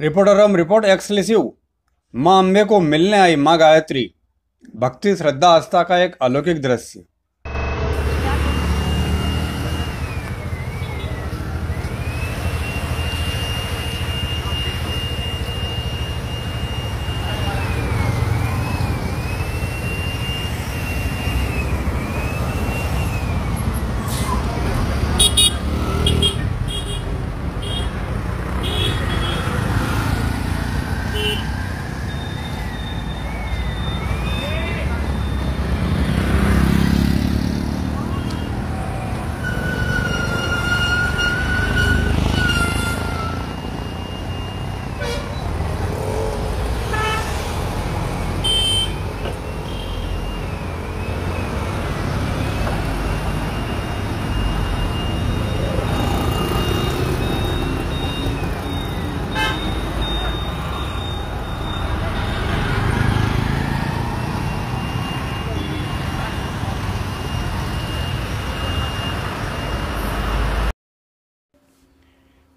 reporter हम report exclusive माँ अम्बे को मिलने आई माँ गायत्री भक्ति श्रद्धा आस्था का एक अलौकिक दृश्य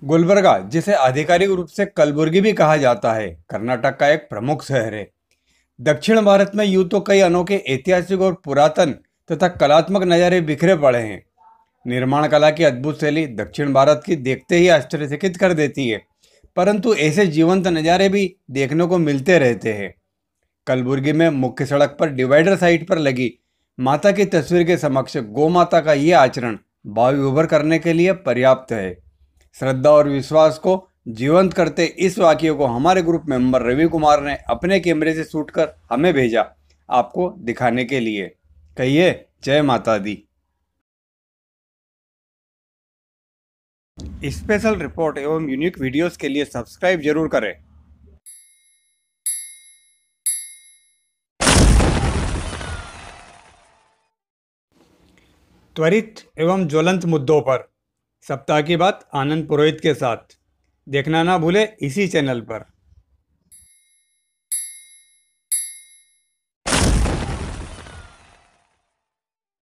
गुलबर्गा जिसे आधिकारिक रूप से कलबुर्गी भी कहा जाता है कर्नाटक का एक प्रमुख शहर है दक्षिण भारत में यूँ तो कई अनोखे ऐतिहासिक और पुरातन तथा कलात्मक नज़ारे बिखरे पड़े हैं निर्माण कला की अद्भुत शैली दक्षिण भारत की देखते ही आश्चर्यचकित कर देती है परंतु ऐसे जीवंत नज़ारे भी देखने को मिलते रहते हैं कलबुर्गी में मुख्य सड़क पर डिवाइडर साइट पर लगी माता की तस्वीर के समक्ष गौ माता का ये आचरण भाव उभर करने के लिए पर्याप्त है श्रद्धा और विश्वास को जीवंत करते इस वाक्य को हमारे ग्रुप मेंबर रवि कुमार ने अपने कैमरे से शूट कर हमें भेजा आपको दिखाने के लिए कहिए जय माता दी स्पेशल रिपोर्ट एवं यूनिक वीडियोस के लिए सब्सक्राइब जरूर करें त्वरित एवं ज्वलंत मुद्दों पर सप्ताह की बात आनंद पुरोहित के साथ देखना ना भूले इसी चैनल पर